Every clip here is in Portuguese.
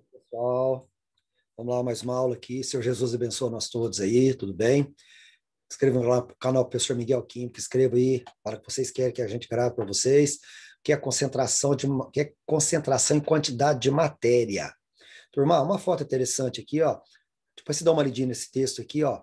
pessoal. Vamos lá, mais uma aula aqui. Senhor Jesus abençoa nós todos aí, tudo bem? Escrevam lá para o canal Professor Miguel Química, escreva aí para que vocês querem que a gente grave para vocês, que é concentração de que é concentração em quantidade de matéria. Turma, uma foto interessante aqui, ó. Depois se dá uma lidinha nesse texto aqui, ó.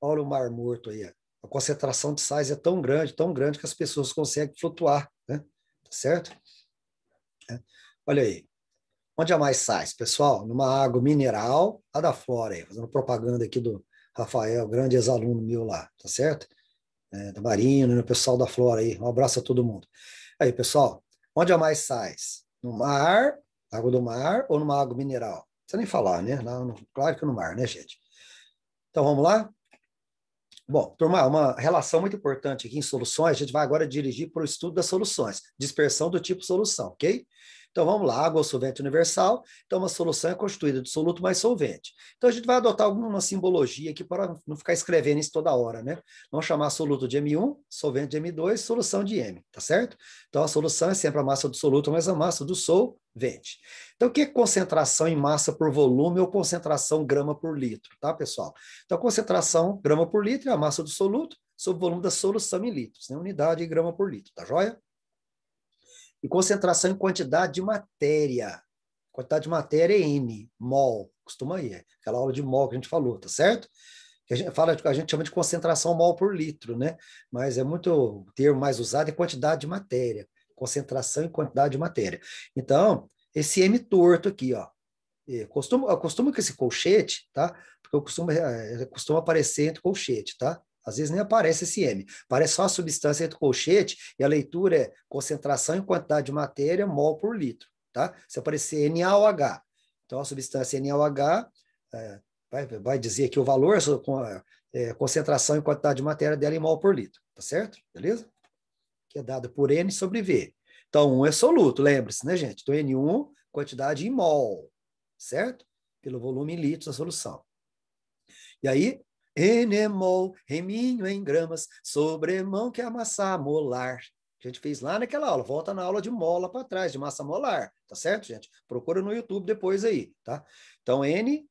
Olha o mar morto aí. A concentração de sais é tão grande, tão grande que as pessoas conseguem flutuar, né? Tá certo? É. Olha aí. Onde há mais sais, pessoal? Numa água mineral, a da Flora, aí, fazendo propaganda aqui do Rafael, grande ex-aluno meu lá, tá certo? É, da Marina, o né, pessoal da Flora aí, um abraço a todo mundo. Aí, pessoal, onde há mais sais? No mar, água do mar ou numa água mineral? Você nem falar, né? claro que no mar, né, gente? Então, vamos lá? Bom, turma, uma relação muito importante aqui em soluções, a gente vai agora dirigir para o estudo das soluções, dispersão do tipo solução, ok? Então vamos lá, água o solvente universal. Então uma solução é constituída de soluto mais solvente. Então a gente vai adotar alguma simbologia aqui para não ficar escrevendo isso toda hora, né? Vamos chamar soluto de M1, solvente de M2, solução de M, tá certo? Então a solução é sempre a massa do soluto mais a massa do solvente. Então, o que é concentração em massa por volume ou concentração grama por litro, tá, pessoal? Então, concentração grama por litro é a massa do soluto sobre o volume da solução em litros, né? unidade grama por litro, tá joia? E concentração em quantidade de matéria. Quantidade de matéria é N, mol, costuma ir, aquela aula de mol que a gente falou, tá certo? Que a gente fala, a gente chama de concentração mol por litro, né? Mas é muito o termo mais usado é quantidade de matéria, concentração em quantidade de matéria. Então, esse M torto aqui, ó, eu costumo, eu costumo com esse colchete, tá? Porque eu costumo, eu eh, costumo aparecer entre colchete, tá? Às vezes nem aparece esse M. Parece só a substância entre o colchete e a leitura é concentração e quantidade de matéria mol por litro. Tá? Se aparecer NaOH, então a substância NaOH é, vai, vai dizer aqui o valor, com a, é, concentração e quantidade de matéria dela em é mol por litro. Tá certo? Beleza? Que é dado por N sobre V. Então, 1 é soluto, lembre-se, né, gente? Então, N1, quantidade em mol, certo? Pelo volume em litros da solução. E aí, Enemol, reminho em gramas, sobremão que é a massa molar. A gente fez lá naquela aula, volta na aula de mola para trás, de massa molar, tá certo, gente? Procura no YouTube depois aí, tá? Então, N,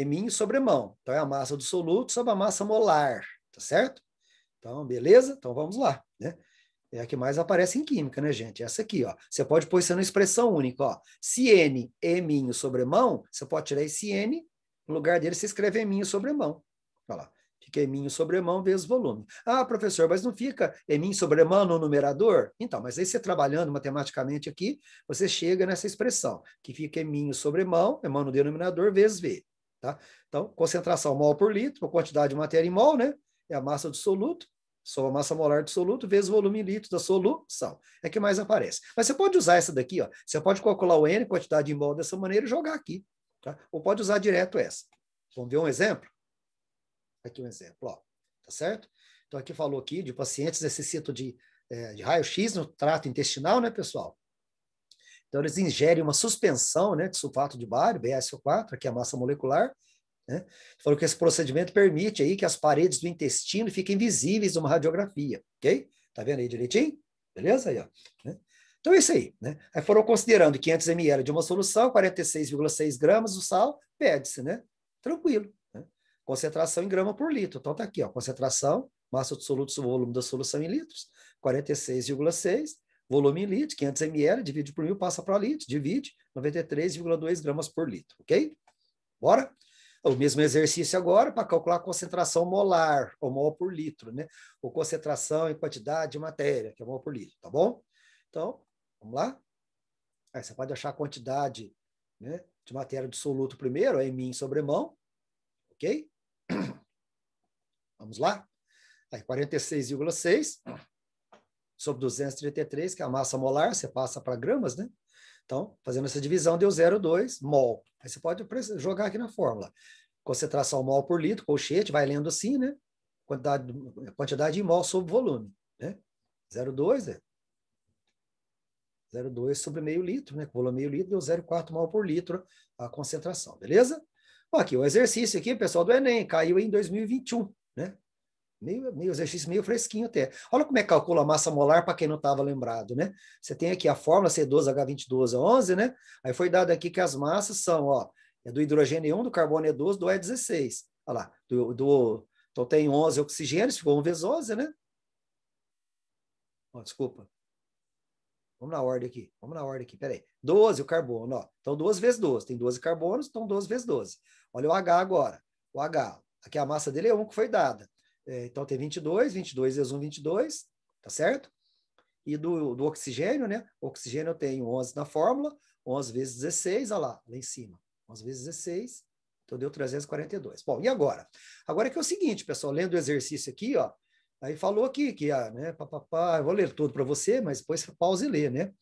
sobre sobremão. Então, é a massa do soluto sobre a massa molar, tá certo? Então, beleza? Então, vamos lá, né? É a que mais aparece em química, né, gente? Essa aqui, ó. Você pode pôr isso na expressão única, ó. Se N é minho mão, você pode tirar esse N, no lugar dele você escreve minho mão, Olha lá. Fica eminho mão vezes volume. Ah, professor, mas não fica eminho mão no numerador? Então, mas aí você trabalhando matematicamente aqui, você chega nessa expressão, que fica eminho sobre é mão no denominador, vezes V. Tá? Então, concentração mol por litro, a quantidade de matéria em mol, né? É a massa do soluto, soma a massa molar do soluto, vezes o volume em litro da solução. É que mais aparece. Mas você pode usar essa daqui, ó. Você pode calcular o N, quantidade em mol dessa maneira, e jogar aqui. Tá? Ou pode usar direto essa. Vamos ver um exemplo? Aqui um exemplo, ó, tá certo? Então, aqui falou aqui de pacientes necessitam de, é, de raio-x no trato intestinal, né, pessoal? Então, eles ingerem uma suspensão né, de sulfato de bário, BSO4, que é a massa molecular. Né? Falou que esse procedimento permite aí que as paredes do intestino fiquem visíveis numa radiografia, ok? Tá vendo aí direitinho? Beleza? Aí, ó. Né? Então, é isso aí. Né? Aí foram considerando 500 ml de uma solução, 46,6 gramas do sal, pede-se, né? Tranquilo. Concentração em grama por litro. Então, está aqui, ó, concentração, massa do soluto, volume da solução em litros, 46,6, volume em litro, 500 ml, divide por mil, passa para litro, divide, 93,2 gramas por litro, ok? Bora? O mesmo exercício agora para calcular a concentração molar, ou mol por litro, né? Ou concentração em quantidade de matéria, que é mol por litro, tá bom? Então, vamos lá? Aí você pode achar a quantidade né, de matéria do soluto primeiro, é em mim sobre mão, ok? Vamos lá? Aí, 46,6 sobre 233, que é a massa molar, você passa para gramas, né? Então, fazendo essa divisão, deu 0,2 mol. Aí você pode jogar aqui na fórmula. Concentração mol por litro, colchete, vai lendo assim, né? Quantidade, quantidade em mol sobre volume, né? 0,2 é 0,2 sobre meio litro, né? Volume meio litro deu 0,4 mol por litro a concentração, beleza? aqui o exercício aqui, pessoal do Enem, caiu em 2021, né? Meio, meio exercício meio fresquinho até. Olha como é que calcula a massa molar para quem não estava lembrado, né? Você tem aqui a fórmula c 12 h 22 a 11 né? Aí foi dado aqui que as massas são, ó, é do hidrogênio 1, do carbono E12, é do E16. Olha lá, do, do, então tem 11 oxigênios, ficou 1 vezes 11, né? Ó, desculpa. Vamos na ordem aqui, vamos na ordem aqui, peraí. 12 o carbono, ó. Então 12 vezes 12, tem 12 carbonos, então 12 vezes 12. Olha o H agora. O H, aqui a massa dele é 1 que foi dada. É, então tem 22, 22 vezes 1, 22, tá certo? E do, do oxigênio, né? O oxigênio eu tenho 11 na fórmula, 11 vezes 16, olha lá, lá em cima. 11 vezes 16, então deu 342. Bom, e agora? Agora é que é o seguinte, pessoal, lendo o exercício aqui, ó, aí falou aqui que, ah, né, papapá, eu vou ler tudo para você, mas depois você pausa e lê, né?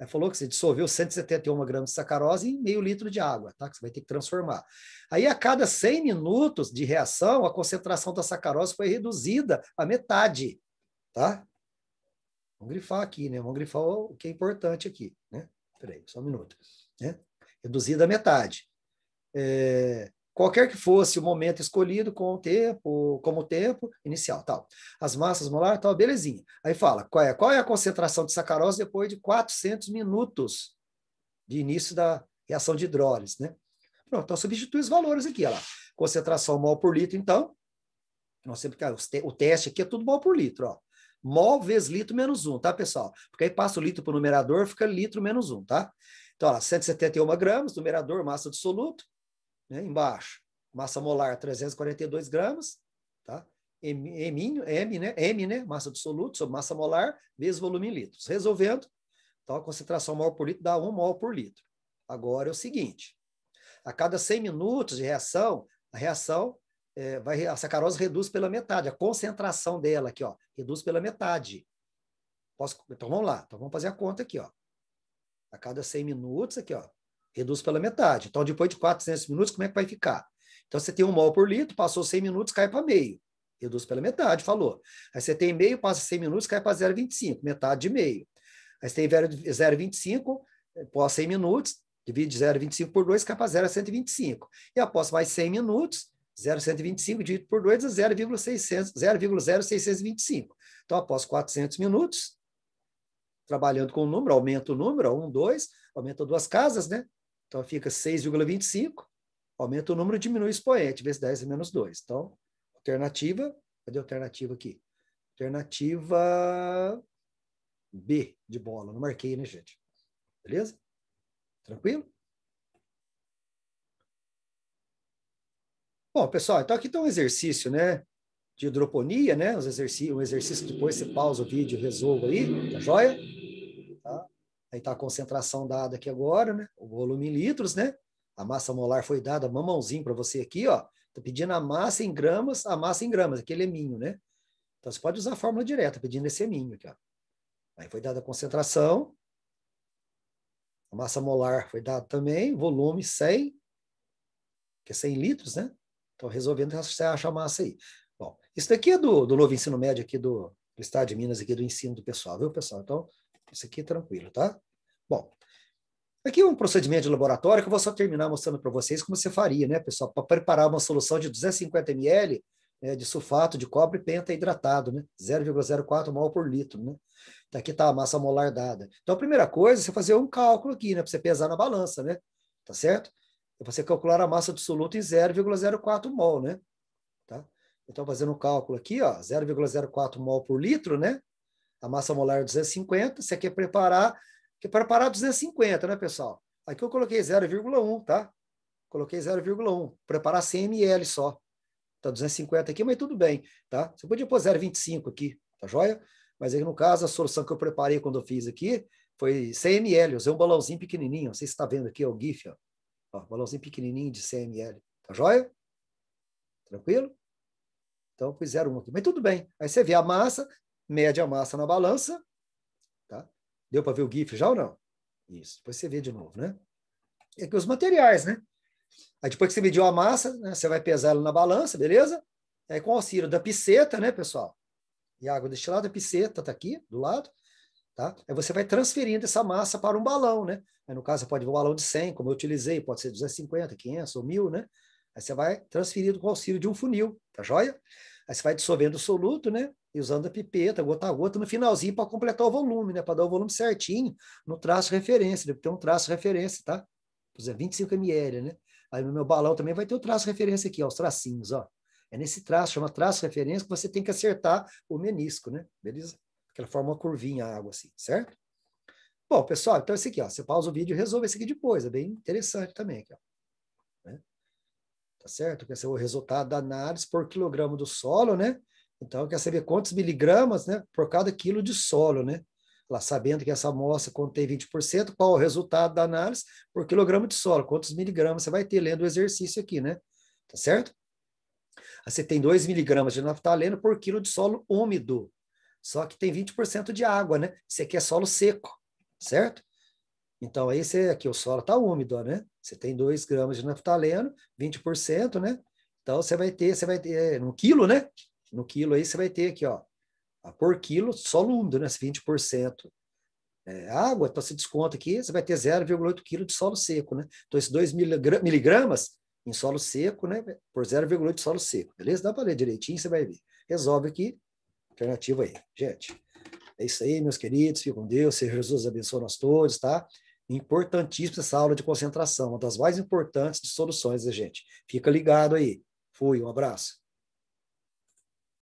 É, falou que você dissolveu 171 gramas de sacarose em meio litro de água, tá? Que você vai ter que transformar. Aí, a cada 100 minutos de reação, a concentração da sacarose foi reduzida a metade, tá? Vamos grifar aqui, né? Vamos grifar o que é importante aqui, né? Peraí, só um minuto. Né? Reduzida a metade. É qualquer que fosse o momento escolhido com o tempo, como o tempo inicial, tal. As massas molar, tal, belezinha. Aí fala, qual é, qual é a concentração de sacarose depois de 400 minutos de início da reação de hidrólise, né? Pronto, então substitui os valores aqui, olha lá. Concentração mol por litro, então. Nós sempre ah, o teste aqui é tudo mol por litro, ó. Mol vezes litro menos um, tá, pessoal? Porque aí passa o litro para o numerador, fica litro menos um, tá? Então, olha, 171 gramas, numerador, massa de soluto, né, embaixo, massa molar 342 gramas, tá? M, M, M, né? M, né? Massa absoluta sobre massa molar, vezes volume em litros. Resolvendo, então a concentração mol por litro dá 1 mol por litro. Agora é o seguinte, a cada 100 minutos de reação, a reação é, vai, a sacarose reduz pela metade, a concentração dela aqui, ó, reduz pela metade. Posso, então vamos lá, então vamos fazer a conta aqui, ó. A cada 100 minutos aqui, ó, reduz pela metade. Então, depois de 400 minutos, como é que vai ficar? Então, você tem um mol por litro, passou 100 minutos, cai para meio. Reduz pela metade, falou. Aí você tem meio, passa 100 minutos, cai para 0,25, metade de meio. Aí você tem 0,25, após 100 minutos, divide 0,25 por 2, cai para 0,125. E após mais 100 minutos, 0,125 dividido por 2 é 0,0625. Então, após 400 minutos, trabalhando com o número, aumenta o número, 1, 2, aumenta duas casas, né? Então, fica 6,25, aumenta o número, diminui o expoente, vezes 10 é menos 2. Então, alternativa, cadê a alternativa aqui? Alternativa B de bola, não marquei, né, gente? Beleza? Tranquilo? Bom, pessoal, então aqui tem um exercício, né? De hidroponia, né? Um exercício, um exercício depois você pausa o vídeo, resolva aí, tá joia? Aí está a concentração dada aqui agora, né? O volume em litros, né? A massa molar foi dada, mamãozinho para você aqui, ó. Estou pedindo a massa em gramas, a massa em gramas, aquele eminho, né? Então você pode usar a fórmula direta, pedindo esse eminho aqui, ó. Aí foi dada a concentração, a massa molar foi dada também, volume 100, que é 100 litros, né? Então resolvendo você acha a massa aí. Bom, isso daqui é do, do novo ensino médio aqui do, do Estado de Minas, aqui do ensino do pessoal, viu, pessoal? Então, isso aqui é tranquilo, tá? Bom, aqui é um procedimento de laboratório que eu vou só terminar mostrando para vocês como você faria, né, pessoal? Para preparar uma solução de 250 ml né, de sulfato de cobre penta hidratado, né? 0,04 mol por litro, né? Então, aqui está a massa molar dada. Então, a primeira coisa é você fazer um cálculo aqui, né? Para você pesar na balança, né? Tá certo? É você calcular a massa do soluto em 0,04 mol, né? Tá? Então, fazendo um cálculo aqui, ó, 0,04 mol por litro, né? a massa molar 250, é você quer preparar, quer preparar 250, né, pessoal? Aqui eu coloquei 0,1, tá? Coloquei 0,1, preparar 100 ml só. Tá 250 aqui, mas tudo bem, tá? Você podia pôr 0,25 aqui, tá joia? Mas aí, no caso, a solução que eu preparei quando eu fiz aqui foi 100 ml, usei um balãozinho pequenininho, não sei se está vendo aqui, o GIF, ó. ó balãozinho pequenininho de 100 ml, tá joia? Tranquilo? Então, pus um aqui. Mas tudo bem. Aí você vê a massa, mede a massa na balança. Tá? Deu para ver o GIF já ou não? Isso, depois você vê de novo, né? É que os materiais, né? Aí depois que você mediu a massa, né, você vai pesar ela na balança, beleza? Aí com o auxílio da piceta, né, pessoal? E a água destilada, a piceta está aqui, do lado. Tá? Aí você vai transferindo essa massa para um balão, né? Aí, no caso, pode ser um balão de 100, como eu utilizei, pode ser 250, 500 ou 1.000, né? Aí você vai transferindo com o auxílio de um funil, tá joia? Aí você vai dissolvendo o soluto, né? E usando a pipeta, gota a gota, no finalzinho para completar o volume, né? Para dar o volume certinho no traço referência. Deve ter um traço referência, tá? Por exemplo, 25 ml, né? Aí no meu balão também vai ter o traço referência aqui, ó, os tracinhos, ó. É nesse traço, chama traço referência, que você tem que acertar o menisco, né? Beleza? Porque forma uma curvinha a água assim, certo? Bom, pessoal, então é esse aqui, ó. Você pausa o vídeo e resolve esse aqui depois. É bem interessante também aqui, ó. Tá certo? Que é o resultado da análise por quilograma do solo, né? Então, quer saber quantos miligramas né, por cada quilo de solo, né? Lá, sabendo que essa amostra contém 20%, qual é o resultado da análise por quilograma de solo? Quantos miligramas você vai ter lendo o exercício aqui, né? Tá certo? você tem 2 miligramas de naftaleno por quilo de solo úmido. Só que tem 20% de água, né? Isso aqui é solo seco, certo? Então, aí você, aqui o solo está úmido, né? Você tem 2 gramas de naftaleno, 20%, né? Então você vai ter, você vai ter, é, no quilo, né? No quilo aí você vai ter aqui, ó, por quilo solundo, né? 20% é, água, então você desconta aqui, você vai ter 0,8 quilo de solo seco, né? Então esses 2 miligramas em solo seco, né? Por 0,8 de solo seco, beleza? Dá para ler direitinho, você vai ver. Resolve aqui, alternativa aí. Gente, é isso aí, meus queridos, fiquem com Deus, Seja Jesus abençoe nós todos, tá? importantíssima essa aula de concentração, uma das mais importantes de soluções né, gente. Fica ligado aí. Fui, um abraço.